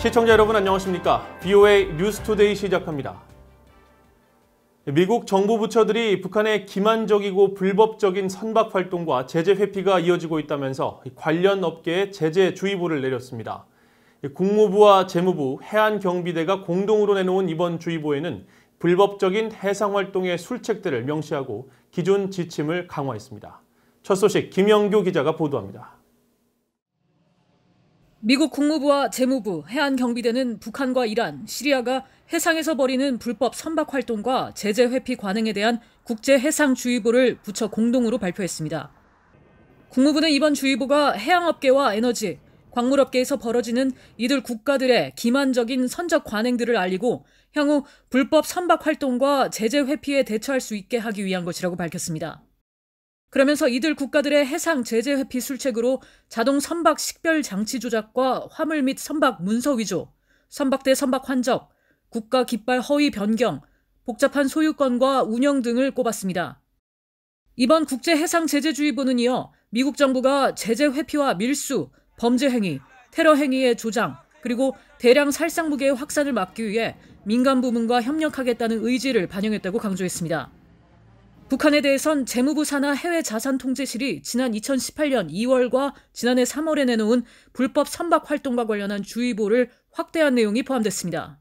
시청자 여러분 안녕하십니까? BOA 뉴스투데이 시작합니다. 미국 정부 부처들이 북한의 기만적이고 불법적인 선박 활동과 제재 회피가 이어지고 있다면서 관련 업계에 제재 주의보를 내렸습니다. 국무부와 재무부, 해안경비대가 공동으로 내놓은 이번 주의보에는 불법적인 해상 활동의 술책들을 명시하고 기존 지침을 강화했습니다. 첫 소식 김영규 기자가 보도합니다. 미국 국무부와 재무부, 해안 경비대는 북한과 이란, 시리아가 해상에서 벌이는 불법 선박 활동과 제재 회피 관행에 대한 국제 해상 주의보를 부처 공동으로 발표했습니다. 국무부는 이번 주의보가 해양업계와 에너지, 광물업계에서 벌어지는 이들 국가들의 기만적인 선적 관행들을 알리고 향후 불법 선박 활동과 제재 회피에 대처할 수 있게 하기 위한 것이라고 밝혔습니다. 그러면서 이들 국가들의 해상 제재 회피 술책으로 자동 선박 식별 장치 조작과 화물 및 선박 문서 위조, 선박대 선박 환적, 국가 깃발 허위 변경, 복잡한 소유권과 운영 등을 꼽았습니다. 이번 국제 해상 제재주의보는 이어 미국 정부가 제재 회피와 밀수, 범죄 행위, 테러 행위의 조장, 그리고 대량 살상 무기의 확산을 막기 위해 민간 부문과 협력하겠다는 의지를 반영했다고 강조했습니다. 북한에 대해선 재무부 산하 해외 자산 통제실이 지난 2018년 2월과 지난해 3월에 내놓은 불법 선박 활동과 관련한 주의보를 확대한 내용이 포함됐습니다.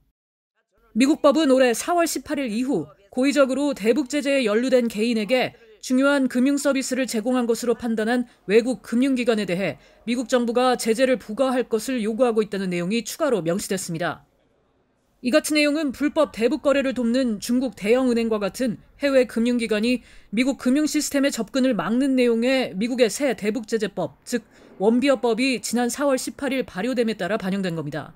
미국 법은 올해 4월 18일 이후 고의적으로 대북 제재에 연루된 개인에게 중요한 금융 서비스를 제공한 것으로 판단한 외국 금융기관에 대해 미국 정부가 제재를 부과할 것을 요구하고 있다는 내용이 추가로 명시됐습니다. 이 같은 내용은 불법 대북 거래를 돕는 중국 대형은행과 같은 해외 금융기관이 미국 금융시스템의 접근을 막는 내용의 미국의 새 대북제재법, 즉 원비어법이 지난 4월 18일 발효됨에 따라 반영된 겁니다.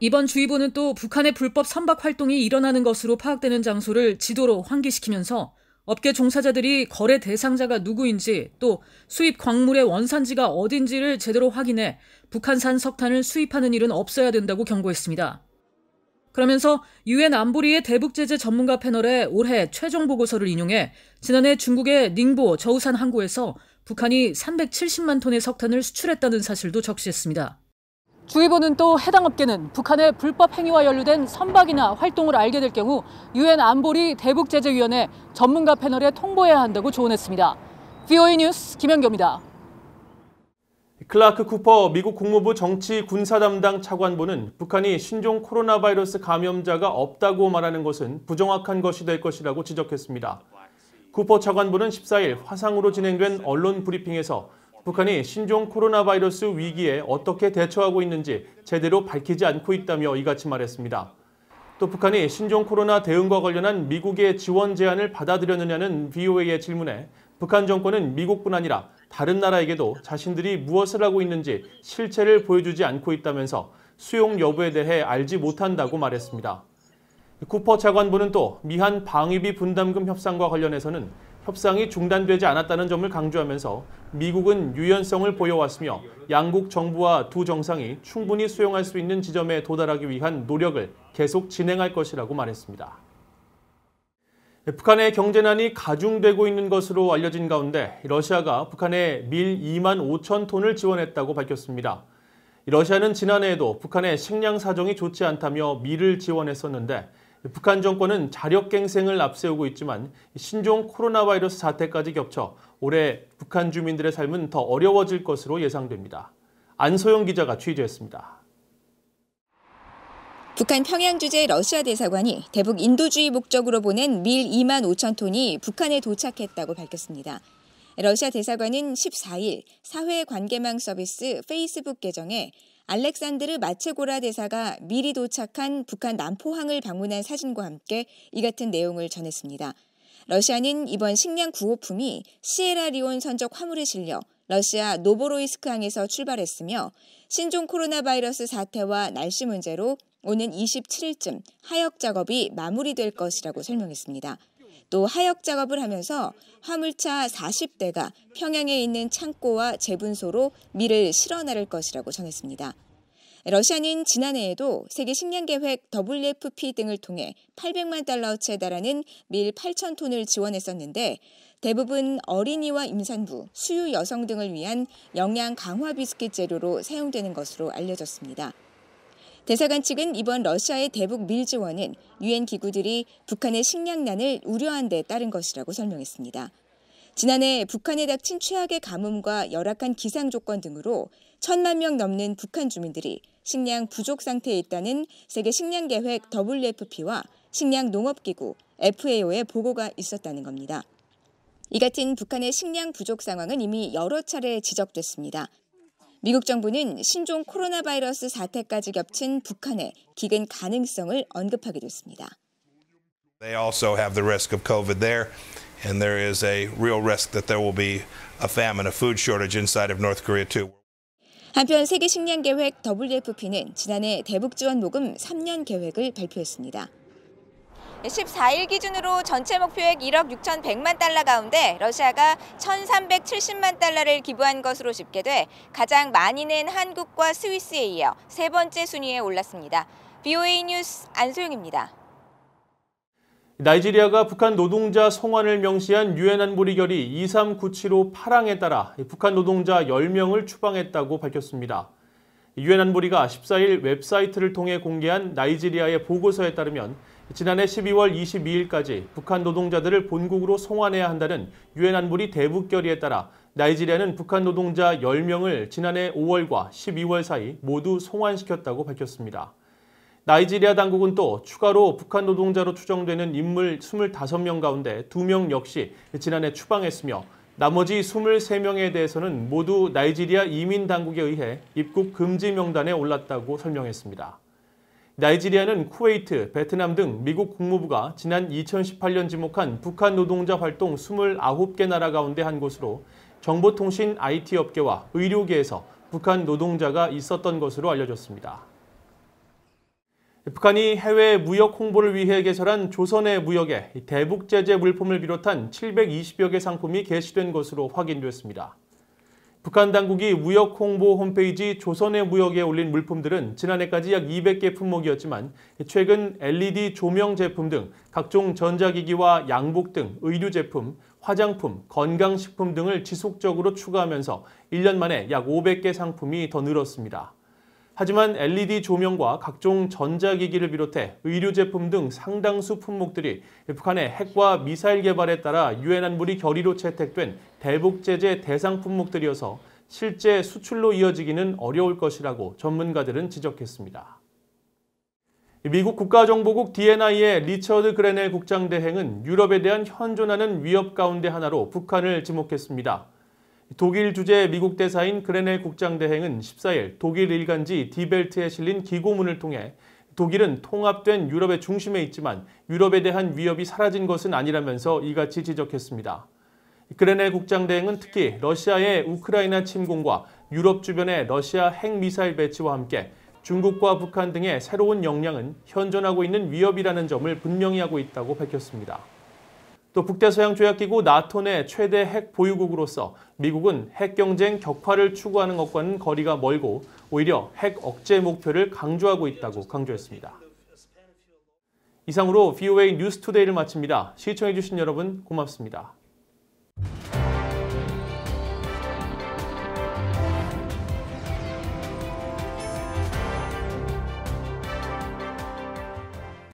이번 주의보는 또 북한의 불법 선박 활동이 일어나는 것으로 파악되는 장소를 지도로 환기시키면서 업계 종사자들이 거래 대상자가 누구인지 또 수입 광물의 원산지가 어딘지를 제대로 확인해 북한산 석탄을 수입하는 일은 없어야 된다고 경고했습니다. 그러면서 유엔 안보리의 대북 제재 전문가 패널의 올해 최종 보고서를 인용해 지난해 중국의 닝보 저우산 항구에서 북한이 370만 톤의 석탄을 수출했다는 사실도 적시했습니다. 주의보는 또 해당 업계는 북한의 불법 행위와 연루된 선박이나 활동을 알게 될 경우 유엔 안보리 대북 제재위원회 전문가 패널에 통보해야 한다고 조언했습니다. VOA 뉴스 김현경입니다. 클라크 쿠퍼 미국 국무부 정치 군사 담당 차관보는 북한이 신종 코로나 바이러스 감염자가 없다고 말하는 것은 부정확한 것이 될 것이라고 지적했습니다. 쿠퍼 차관보는 14일 화상으로 진행된 언론 브리핑에서 북한이 신종 코로나 바이러스 위기에 어떻게 대처하고 있는지 제대로 밝히지 않고 있다며 이같이 말했습니다. 또 북한이 신종 코로나 대응과 관련한 미국의 지원 제안을 받아들였느냐는 VOA의 질문에 북한 정권은 미국뿐 아니라 다른 나라에게도 자신들이 무엇을 하고 있는지 실체를 보여주지 않고 있다면서 수용 여부에 대해 알지 못한다고 말했습니다. 쿠퍼 차관보는 또 미한 방위비 분담금 협상과 관련해서는 협상이 중단되지 않았다는 점을 강조하면서 미국은 유연성을 보여왔으며 양국 정부와 두 정상이 충분히 수용할 수 있는 지점에 도달하기 위한 노력을 계속 진행할 것이라고 말했습니다. 북한의 경제난이 가중되고 있는 것으로 알려진 가운데 러시아가 북한에 밀 2만 5천 톤을 지원했다고 밝혔습니다. 러시아는 지난해에도 북한의 식량 사정이 좋지 않다며 밀을 지원했었는데 북한 정권은 자력갱생을 앞세우고 있지만 신종 코로나 바이러스 사태까지 겹쳐 올해 북한 주민들의 삶은 더 어려워질 것으로 예상됩니다. 안소영 기자가 취재했습니다. 북한 평양 주재 러시아 대사관이 대북 인도주의 목적으로 보낸 밀 2만 5천 톤이 북한에 도착했다고 밝혔습니다. 러시아 대사관은 14일 사회 관계망 서비스 페이스북 계정에 알렉산드르 마체고라 대사가 미리 도착한 북한 남포항을 방문한 사진과 함께 이 같은 내용을 전했습니다. 러시아는 이번 식량 구호품이 시에라리온 선적 화물에 실려 러시아 노보로이스크항에서 출발했으며 신종 코로나 바이러스 사태와 날씨 문제로 오는 27일쯤 하역 작업이 마무리될 것이라고 설명했습니다. 또 하역 작업을 하면서 화물차 40대가 평양에 있는 창고와 재분소로 밀을 실어 나를 것이라고 전했습니다. 러시아는 지난해에도 세계 식량 계획 WFP 등을 통해 800만 달러어치에 달하는 밀 8천 톤을 지원했었는데 대부분 어린이와 임산부, 수유 여성 등을 위한 영양 강화 비스킷 재료로 사용되는 것으로 알려졌습니다. 대사관 측은 이번 러시아의 대북 밀지원은 유엔 기구들이 북한의 식량난을 우려한 데 따른 것이라고 설명했습니다. 지난해 북한에 닥친 최악의 가뭄과 열악한 기상 조건 등으로 천만 명 넘는 북한 주민들이 식량 부족 상태에 있다는 세계 식량 계획 WFP와 식량 농업기구 FAO의 보고가 있었다는 겁니다. 이 같은 북한의 식량 부족 상황은 이미 여러 차례 지적됐습니다. 미국 정부는 신종 코로나 바이러스 사태까지 겹친 북한의 기근 가능성을 언급하기도 했습니다. They also have the risk of COVID there, and there is a real risk that there will be a famine, a food shortage inside of North Korea too. 한편 세계 식량 계획 WFP는 지난해 대북 지원 모금 3년 계획을 발표했습니다. 14일 기준으로 전체 목표액 1억 6,100만 달러 가운데 러시아가 1,370만 달러를 기부한 것으로 집계돼 가장 많이 낸 한국과 스위스에 이어 세 번째 순위에 올랐습니다. BOA 뉴스 안소영입니다. 나이지리아가 북한 노동자 송환을 명시한 유엔 안보리결의 2397호 8항에 따라 북한 노동자 10명을 추방했다고 밝혔습니다. 유엔 안보리가 14일 웹사이트를 통해 공개한 나이지리아의 보고서에 따르면 지난해 12월 22일까지 북한 노동자들을 본국으로 송환해야 한다는 유엔 안보리 대북 결의에 따라 나이지리아는 북한 노동자 10명을 지난해 5월과 12월 사이 모두 송환시켰다고 밝혔습니다. 나이지리아 당국은 또 추가로 북한 노동자로 추정되는 인물 25명 가운데 2명 역시 지난해 추방했으며 나머지 23명에 대해서는 모두 나이지리아 이민 당국에 의해 입국 금지 명단에 올랐다고 설명했습니다. 나이지리아는 쿠웨이트, 베트남 등 미국 국무부가 지난 2018년 지목한 북한 노동자 활동 29개 나라 가운데 한 곳으로 정보통신 IT 업계와 의료계에서 북한 노동자가 있었던 것으로 알려졌습니다. 북한이 해외 무역 홍보를 위해 개설한 조선의 무역에 대북 제재 물품을 비롯한 720여 개 상품이 게시된 것으로 확인됐습니다. 북한 당국이 무역 홍보 홈페이지 조선의 무역에 올린 물품들은 지난해까지 약 200개 품목이었지만 최근 LED 조명 제품 등 각종 전자기기와 양복 등 의류 제품, 화장품, 건강식품 등을 지속적으로 추가하면서 1년 만에 약 500개 상품이 더 늘었습니다. 하지만 LED 조명과 각종 전자기기를 비롯해 의료 제품 등 상당수 품목들이 북한의 핵과 미사일 개발에 따라 유엔 안보리 결의로 채택된 대북 제재 대상 품목들이어서 실제 수출로 이어지기는 어려울 것이라고 전문가들은 지적했습니다. 미국 국가정보국 DNI의 리처드 그레넬 국장 대행은 유럽에 대한 현존하는 위협 가운데 하나로 북한을 지목했습니다. 독일 주재 미국 대사인 그레넬 국장대행은 14일 독일 일간지 디벨트에 실린 기고문을 통해 독일은 통합된 유럽의 중심에 있지만 유럽에 대한 위협이 사라진 것은 아니라면서 이같이 지적했습니다. 그레넬 국장대행은 특히 러시아의 우크라이나 침공과 유럽 주변의 러시아 핵미사일 배치와 함께 중국과 북한 등의 새로운 역량은 현존하고 있는 위협이라는 점을 분명히 하고 있다고 밝혔습니다. 또 북대서양조약기구 나토 내 최대 핵 보유국으로서 미국은 핵 경쟁 격파를 추구하는 것과는 거리가 멀고 오히려 핵 억제 목표를 강조하고 있다고 강조했습니다. 이상으로 VOA 뉴스투데이를 마칩니다. 시청해주신 여러분 고맙습니다.